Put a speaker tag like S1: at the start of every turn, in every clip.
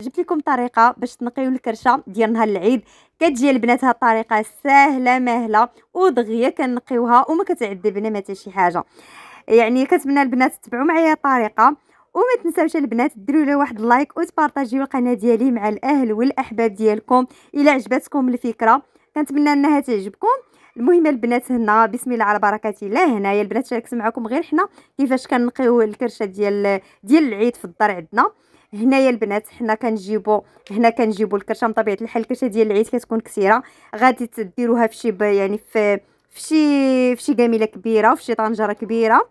S1: جبت لكم طريقه باش تنقيو الكرشه ديال نهار العيد كتجي البنات هاد الطريقه ساهله ماهله ودغيا كنقيوها وما كتعذبنا ما حتى شي حاجه يعني كنتمنى البنات تتبعوا معايا الطريقه وما تنساوش البنات ديروا لي واحد اللايك وتبارطاجيو القناه ديالي مع الاهل والاحباب ديالكم الا عجبتكم الفكره كنتمنى انها تعجبكم المهم البنات هنا بسم الله على بركه الله هنايا البنات شاركت معكم غير حنا كيفاش كنقيو الكرشه ديال ديال العيد في الدار عندنا هنايا البنات حنا كنجيبو هنا كنجيبو الكرشه بطبيعه الحال الكرشه ديال العيد كتكون كثيره غادي تديروها في شي يعني في فشي فشي جميله كبيره وفشي طنجره كبيره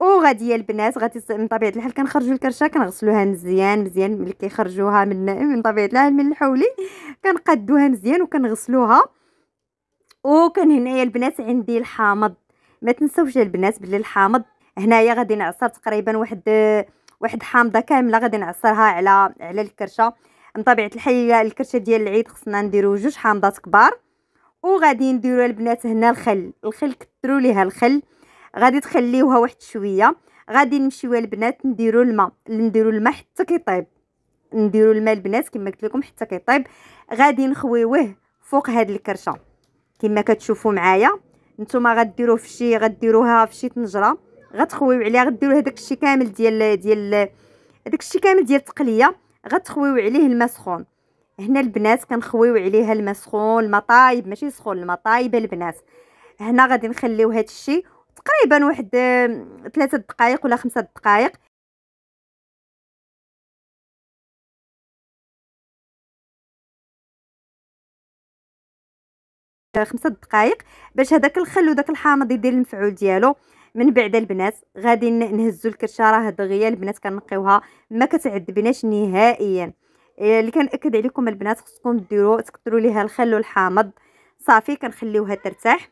S1: وغادي البنات غادي من طبيعه الحال كنخرجوا الكرشه كنغسلوها مزيان مزيان ملي كيخرجوها من من طبيعه الحال من الحولي كنقادوها مزيان وكنغسلوها وكان هنايا البنات عندي الحامض ما تنساوش البنات بلي الحامض هنايا غادي نعصر تقريبا واحد واحد حامضه كامله غادي نعصرها على على الكرشه من طبيعه الحال الكرشه ديال العيد خصنا نديرو جوج حامضات كبار وغادي نديرو البنات هنا الخل الخل كثروا ليها الخل غادي تخليوها واحد شويه غادي نمشيو البنات نديرو الماء نديرو الماء حتى كيطيب نديرو الماء البنات كما قلت لكم حتى كيطيب غادي نخويوه فوق هاد الكرشه كما كتشوفوا معايا نتوما غديروه في شي غديروها في شي طنجره غتخويو عليها غديروا هذاك الشيء كامل ديال ديال هذاك الشيء كامل ديال التقليه غتخويو عليه الماء سخون هنا البنات كنخويو عليها الماء سخون الماء طايب ماشي سخون الماء طايب البنات هنا غادي نخليو هذا الشيء تقريبا واحد ثلاثة دقائق ولا خمسة دقائق خمسة دقائق باش هذاك الخل وداك الحامض يدير المفعول ديالو من بعد البنات غادي نهزوا الكرشه راه دغيا البنات كنقيوها ما كتعذبناش نهائيا إيه، اللي كنأكد عليكم البنات خصكم ديروا تكثروا ليها الخل والحامض صافي كنخليوها ترتاح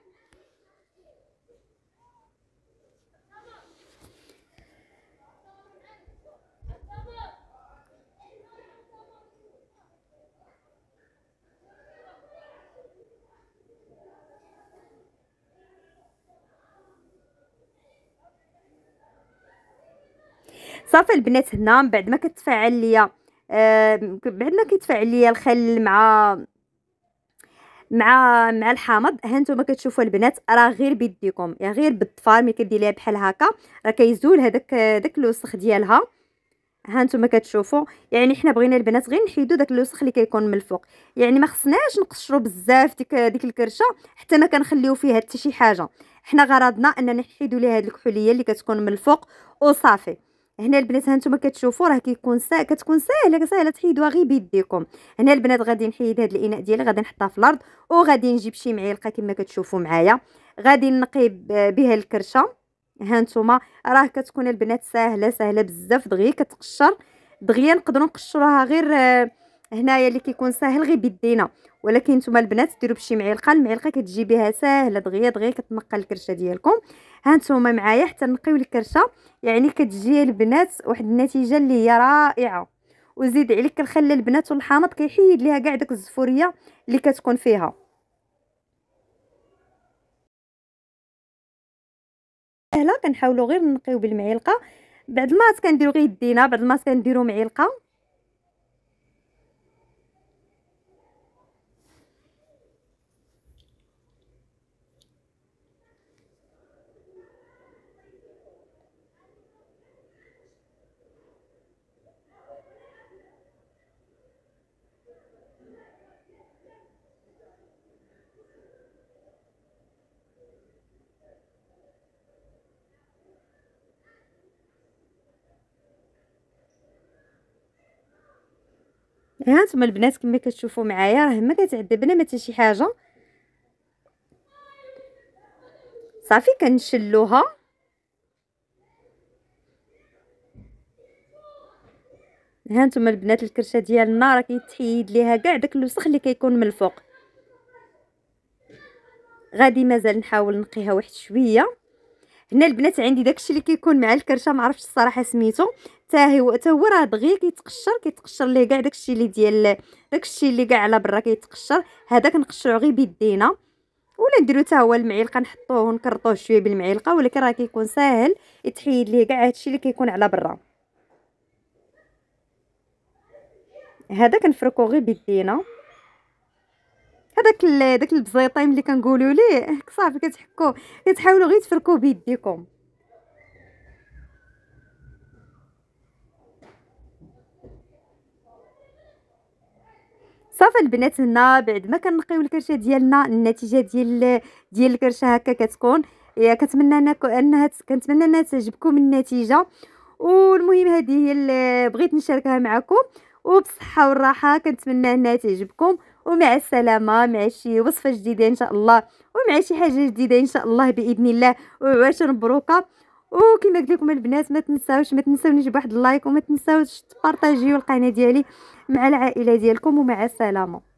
S1: صافي البنات هنا من بعد ما كتفاعل ليا آه بعد ما كيتفاعل ليا الخل مع مع مع الحامض ها نتوما كتشوفوا البنات راه غير بيديكم يعني غير بالضفار ملي كدير ليها بحال هكا راه كيزول هذاك داك الوسخ ديالها ها نتوما كتشوفوا يعني حنا بغينا البنات غير نحيدو داك الوسخ اللي كيكون من الفوق يعني ما خصناش نقشرو بزاف ديك ديك الكرشه حتى ما كنخليو فيها حتى شي حاجه حنا غرضنا اننا نحيدو ليها هاد الكحوليه اللي كتكون من الفوق وصافي هنا البنات هانتوما كتشوفوا راه كيكون سا... كتكون ساهله ساهله تحيدوها غير بيديكم هنا البنات غادي نحيد هذا الاناء ديالي غادي نحطها في الارض وغادي نجيب شي معلقه كما كتشوفوا معايا غادي نقي بها الكرشه هانتوما راه كتكون البنات ساهله ساهله بزاف دغيا كتقشر دغيا نقدروا نقشروها غير آه، هنايا اللي كيكون ساهل غير بيدينا ولكن نتوما البنات ديروا بشي معلقه المعلقه كتجي بها ساهله دغيا دغيا كتنقى الكرشه ديالكم هانتوما معايا حتى نقيو الكرشه يعني كتجي البنات واحد النتيجه اللي هي رائعه وزيد عليك الخل البنات والحامض كيحيد ليها كاع داك الزفوريه اللي كتكون فيها سهله كنحاولوا غير نقيو بالمعلقه بعد ما كنديروا غير يدينا بعد ما كنديروا معلقه ها نتوما البنات كما كتشوفوا معايا راه ما كتعذبنا ما حتى شي حاجه صافي كنشلوها ها نتوما البنات الكرشه ديالنا راه كيتحيد ليها كاع داك الوسخ اللي كيكون من الفوق غادي مازال نحاول نقيها واحد شويه هنا البنات عندي داكشي اللي كيكون مع الكرشه ما عرفتش الصراحه سميتو حتى هو حتى هو راه دغيا كيتقشر كيتقشر ليه كاع داكشي اللي ديال داكشي اللي كاع على برا كيتقشر هذا كنقشرو غير بيدينا ولا نديرو حتى هو المعلقه نحطوه ونكرطوه شويه بالمعلقه ولكن راه كيكون ساهل يتحيد ليه كاع هادشي اللي كيكون على برا هذا كنفركو غير بيدينا هذاك داك البزيطيم اللي كنقولوا ليه صافي كتحكو كتحاولوا غير تفركوه بيديكم صافا البنات هنا بعد ما كنقيو الكرشه ديالنا النتيجه ديال ديال الكرشه هكا كتكون إيه، كنتمنى انها كنتمنى انها تعجبكم النتيجه والمهم هذه هي اللي بغيت نشاركها معكم وبالصحه والراحه كنتمنى انها تعجبكم ومع السلامه مع شي وصفه جديده ان شاء الله ومع شي حاجه جديده ان شاء الله باذن الله وعاشر مبروكه وكما قلت لكم البنات ما تنساوش ما تنساونيش بواحد اللايك وما تنساوش تبارطاجيو القناه ديالي مع العائله ديالكم ومع السلامه